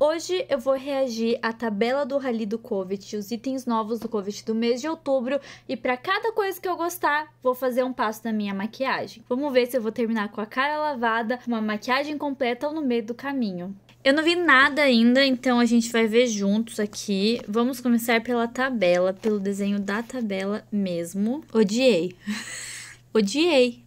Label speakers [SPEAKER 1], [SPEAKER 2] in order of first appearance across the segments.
[SPEAKER 1] Hoje eu vou reagir à tabela do Rally do Covid, os itens novos do Covid do mês de outubro e para cada coisa que eu gostar, vou fazer um passo na minha maquiagem. Vamos ver se eu vou terminar com a cara lavada, uma maquiagem completa ou no meio do caminho. Eu não vi nada ainda, então a gente vai ver juntos aqui. Vamos começar pela tabela, pelo desenho da tabela mesmo. Odiei. Odiei.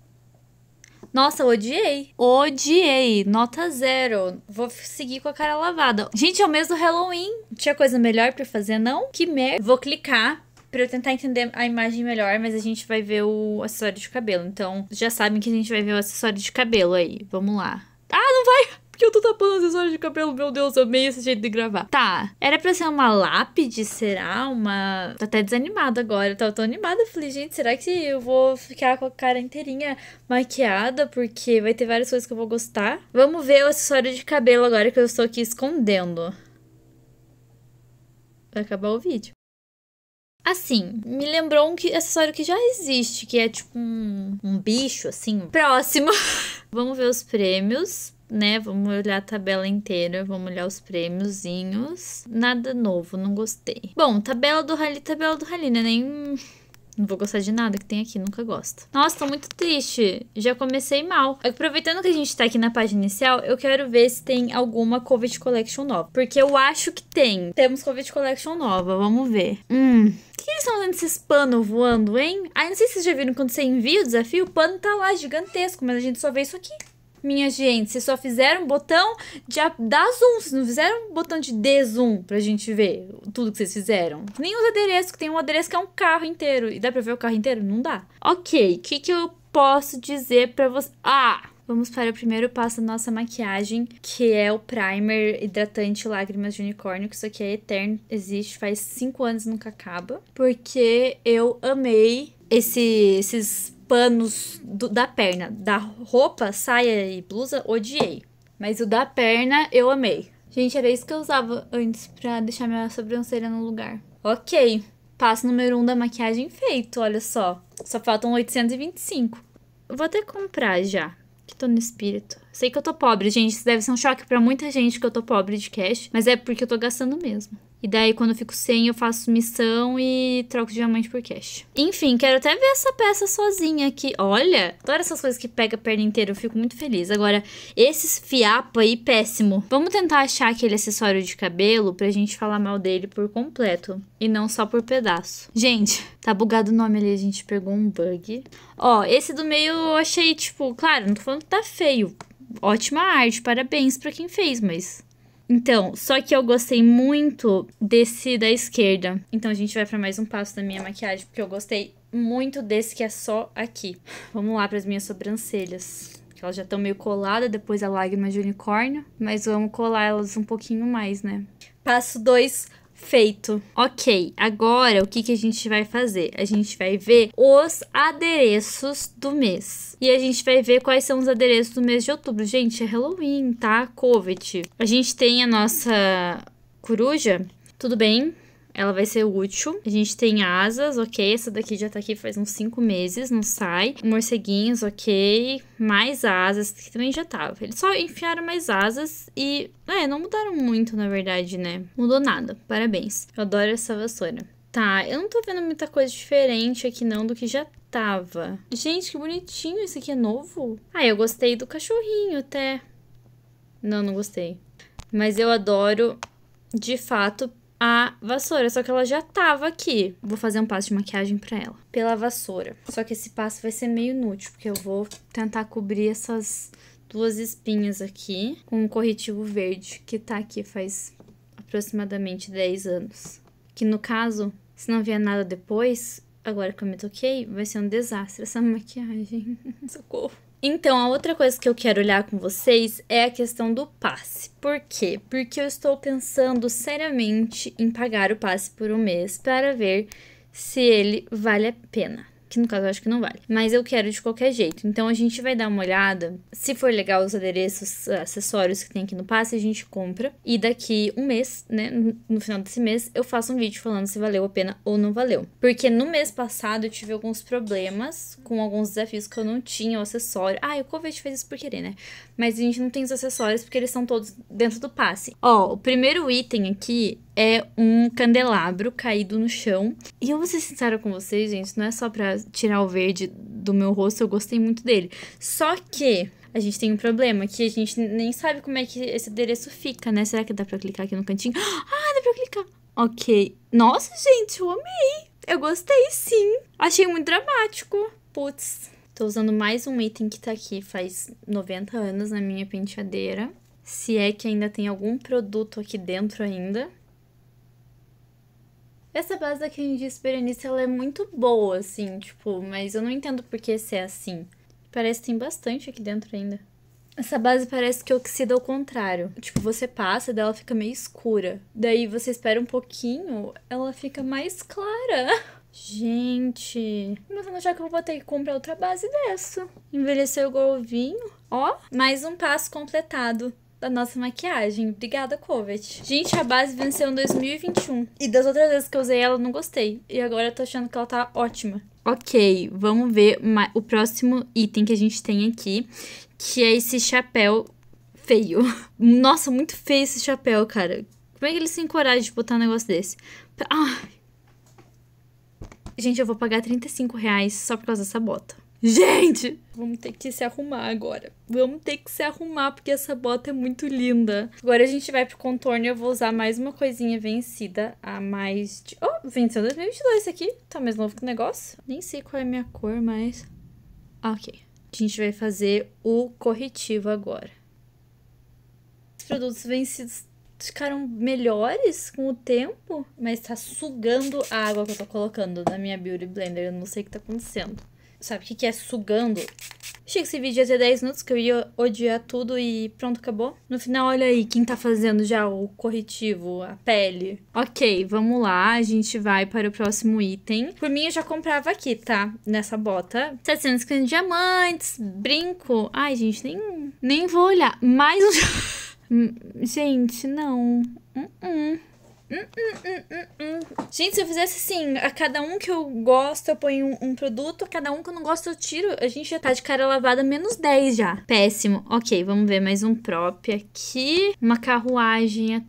[SPEAKER 1] Nossa, odiei. Odiei. Nota zero. Vou seguir com a cara lavada. Gente, é o mês do Halloween. Tinha coisa melhor pra fazer, não? Que merda. Vou clicar para eu tentar entender a imagem melhor, mas a gente vai ver o acessório de cabelo. Então, já sabem que a gente vai ver o acessório de cabelo aí. Vamos lá que eu tô tapando acessório de cabelo? Meu Deus, eu amei esse jeito de gravar. Tá, era pra ser uma lápide, será? Uma... Tô até desanimada agora, tá? Eu tô animada, falei, gente, será que eu vou ficar com a cara inteirinha maquiada? Porque vai ter várias coisas que eu vou gostar. Vamos ver o acessório de cabelo agora que eu estou aqui escondendo. Vai acabar o vídeo. Assim, me lembrou um que, acessório que já existe, que é tipo um, um bicho, assim. Próximo! Vamos ver os prêmios né? Vamos olhar a tabela inteira, vamos olhar os prêmiozinhos. Nada novo, não gostei. Bom, tabela do Rally, tabela do Rally, né? Nem não vou gostar de nada que tem aqui, nunca gosto. Nossa, tô muito triste. Já comecei mal. Aproveitando que a gente tá aqui na página inicial, eu quero ver se tem alguma Covid Collection nova. Porque eu acho que tem. Temos Covid Collection nova, vamos ver. Hum. O que eles estão fazendo esses panos voando, hein? Ah, não sei se vocês já viram quando você envia o desafio, o pano tá lá gigantesco, mas a gente só vê isso aqui. Minha gente, vocês só fizeram um botão de dar zoom, vocês não fizeram um botão de dezoom pra gente ver tudo que vocês fizeram. Nem os adereços, que tem um adereço que é um carro inteiro. E dá pra ver o carro inteiro? Não dá. Ok, o que, que eu posso dizer pra vocês? Ah! Vamos para o primeiro passo da nossa maquiagem, que é o primer hidratante lágrimas de unicórnio, que isso aqui é eterno, existe, faz 5 anos nunca acaba. Porque eu amei esse, esses panos do, da perna. Da roupa, saia e blusa, odiei. Mas o da perna eu amei. Gente, era isso que eu usava antes pra deixar minha sobrancelha no lugar. Ok, passo número 1 um da maquiagem feito, olha só. Só faltam 825. Vou até comprar já, que tô no espírito. Sei que eu tô pobre, gente. Isso deve ser um choque para muita gente que eu tô pobre de cash, mas é porque eu tô gastando mesmo. E daí, quando eu fico sem, eu faço missão e troco diamante por cash. Enfim, quero até ver essa peça sozinha aqui. Olha, adoro essas coisas que pega a perna inteira, eu fico muito feliz. Agora, esses fiapo aí, péssimo. Vamos tentar achar aquele acessório de cabelo pra gente falar mal dele por completo. E não só por pedaço. Gente, tá bugado o nome ali, a gente pegou um bug. Ó, esse do meio eu achei, tipo, claro, não tô falando que tá feio. Ótima arte, parabéns pra quem fez, mas então, só que eu gostei muito desse da esquerda. Então a gente vai para mais um passo da minha maquiagem, porque eu gostei muito desse que é só aqui. Vamos lá para as minhas sobrancelhas. Elas já estão meio coladas depois da lágrima de unicórnio, mas vamos colar elas um pouquinho mais, né? Passo 2, Feito. Ok, agora o que, que a gente vai fazer? A gente vai ver os adereços do mês. E a gente vai ver quais são os adereços do mês de outubro. Gente, é Halloween, tá? Covid. A gente tem a nossa coruja. Tudo bem, ela vai ser útil. A gente tem asas, ok. Essa daqui já tá aqui faz uns 5 meses, não sai. Morceguinhos, ok. Mais asas, que também já tava. Eles só enfiaram mais asas e. É, não mudaram muito, na verdade, né? Mudou nada. Parabéns. Eu adoro essa vassoura. Tá, eu não tô vendo muita coisa diferente aqui não do que já tava. Gente, que bonitinho, esse aqui é novo. Ah, eu gostei do cachorrinho até. Não, não gostei. Mas eu adoro, de fato, a vassoura, só que ela já tava aqui. Vou fazer um passo de maquiagem pra ela, pela vassoura. Só que esse passo vai ser meio inútil, porque eu vou tentar cobrir essas duas espinhas aqui com um corretivo verde, que tá aqui faz aproximadamente 10 anos. Que no caso, se não vier nada depois, agora que eu me toquei, vai ser um desastre essa maquiagem. Socorro. Então, a outra coisa que eu quero olhar com vocês é a questão do passe. Por quê? Porque eu estou pensando seriamente em pagar o passe por um mês para ver se ele vale a pena que no caso eu acho que não vale. Mas eu quero de qualquer jeito. Então a gente vai dar uma olhada. Se for legal os adereços, eh, acessórios que tem aqui no passe, a gente compra. E daqui um mês, né, no final desse mês, eu faço um vídeo falando se valeu a pena ou não valeu. Porque no mês passado eu tive alguns problemas com alguns desafios que eu não tinha o acessório. Ah, o Covid fez isso por querer, né? Mas a gente não tem os acessórios porque eles são todos dentro do passe. Ó, o primeiro item aqui é um candelabro caído no chão. E eu vou ser sincera com vocês, gente, não é só pra tirar o verde do meu rosto, eu gostei muito dele. Só que a gente tem um problema, que a gente nem sabe como é que esse adereço fica, né? Será que dá pra clicar aqui no cantinho? Ah, dá pra clicar! Ok. Nossa, gente, eu amei! Eu gostei, sim! Achei muito dramático. Putz. Tô usando mais um item que tá aqui faz 90 anos na minha penteadeira. Se é que ainda tem algum produto aqui dentro ainda. Essa base da Candice Berenice, ela é muito boa, assim, tipo, mas eu não entendo por que ser assim. Parece que tem bastante aqui dentro ainda. Essa base parece que oxida ao contrário. Tipo, você passa, dela fica meio escura. Daí você espera um pouquinho, ela fica mais clara. Gente, mas já que eu vou ter que comprar outra base dessa. Envelheceu igual o vinho. Ó, mais um passo completado da nossa maquiagem. Obrigada, Covet. Gente, a base venceu em 2021. E das outras vezes que eu usei ela, eu não gostei. E agora eu tô achando que ela tá ótima. Ok, vamos ver o próximo item que a gente tem aqui, que é esse chapéu feio. Nossa, muito feio esse chapéu, cara. Como é que ele se encoraja de botar um negócio desse? Ah. Gente, eu vou pagar 35 reais só por causa dessa bota. Gente, vamos ter que se arrumar agora. Vamos ter que se arrumar porque essa bota é muito linda. Agora a gente vai pro contorno e eu vou usar mais uma coisinha vencida. A mais de... Oh, venceu 2022 aqui. Tá mais novo que o negócio. Nem sei qual é a minha cor, mas... Ah, ok. A gente vai fazer o corretivo agora. Os produtos vencidos ficaram melhores com o tempo, mas tá sugando a água que eu tô colocando na minha Beauty Blender. Eu não sei o que tá acontecendo. Sabe o que, que é sugando? Achei que esse vídeo ia ser 10 minutos, que eu ia odiar tudo e pronto, acabou. No final, olha aí quem tá fazendo já o corretivo, a pele. Ok, vamos lá, a gente vai para o próximo item. Por mim, eu já comprava aqui, tá? Nessa bota. de diamantes, brinco. Ai, gente, nem, nem vou olhar. Mais um... gente, não. Uh -uh. Hum, hum, hum, Gente, se eu fizesse assim, a cada um que eu gosto, eu ponho um, um, produto, a cada um que eu não gosto, eu tiro. A gente já tá de cara lavada menos 10 já. Péssimo. Ok, vamos ver mais um prop aqui. Uma carruagem aqui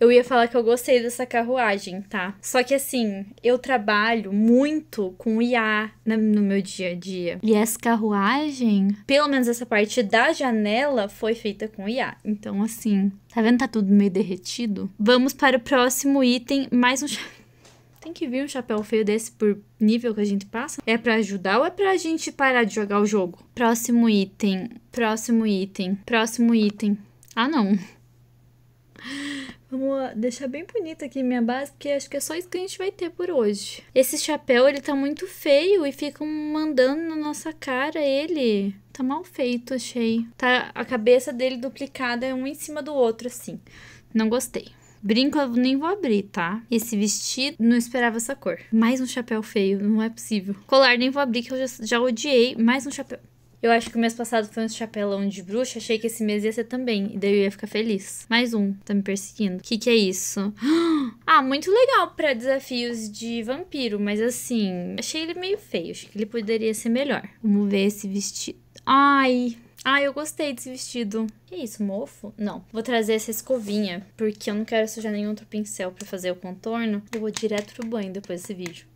[SPEAKER 1] eu ia falar que eu gostei dessa carruagem, tá? Só que assim, eu trabalho muito com IA no meu dia a dia. E essa carruagem, pelo menos essa parte da janela, foi feita com IA. Então, assim, tá vendo? Tá tudo meio derretido. Vamos para o próximo item. Mais um. Tem que vir um chapéu feio desse por nível que a gente passa? É para ajudar ou é pra gente parar de jogar o jogo? Próximo item. Próximo item. Próximo item. Ah, não. Vamos deixar bem bonita aqui minha base, porque acho que é só isso que a gente vai ter por hoje. Esse chapéu, ele tá muito feio e fica mandando na nossa cara ele. Tá mal feito, achei. Tá a cabeça dele duplicada, um em cima do outro, assim. Não gostei. Brinco eu nem vou abrir, tá? Esse vestido, não esperava essa cor. Mais um chapéu feio, não é possível. Colar nem vou abrir, que eu já, já odiei. Mais um chapéu. Eu acho que o mês passado foi um chapelão de bruxa, achei que esse mês ia ser também. E daí eu ia ficar feliz. Mais um, tá me perseguindo. O que, que é isso? Ah, muito legal para desafios de vampiro, mas assim, achei ele meio feio. Achei que ele poderia ser melhor. Vamos ver esse vestido. Ai, ah, eu gostei desse vestido. Que isso, mofo? Não. Vou trazer essa escovinha, porque eu não quero sujar nenhum outro pincel para fazer o contorno. Eu vou direto pro banho depois desse vídeo.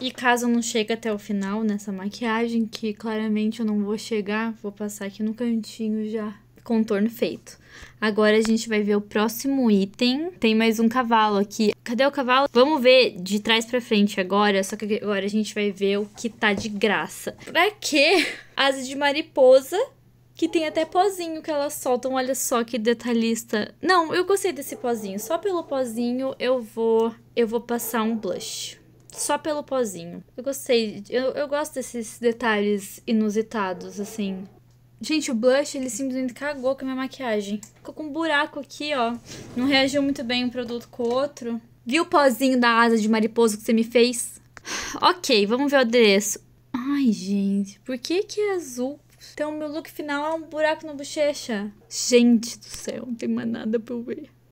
[SPEAKER 1] E caso não chegue até o final nessa maquiagem, que claramente eu não vou chegar, vou passar aqui no cantinho já. Contorno feito. Agora a gente vai ver o próximo item. Tem mais um cavalo aqui. Cadê o cavalo? Vamos ver de trás pra frente agora, só que agora a gente vai ver o que tá de graça. Pra quê? Asa de mariposa que tem até pozinho que elas soltam. Olha só que detalhista. Não, eu gostei desse pozinho. Só pelo pozinho eu vou eu vou passar um blush só pelo pozinho. Eu gostei, eu, eu gosto desses detalhes inusitados, assim. Gente, o blush, ele simplesmente cagou com a minha maquiagem. Ficou com um buraco aqui, ó. Não reagiu muito bem um produto com o outro. Viu o pozinho da asa de mariposa que você me fez? Ok, vamos ver o adereço. Ai, gente, por que que é azul? Então, meu look final é um buraco na bochecha. Gente do céu, não tem mais nada pra eu ver.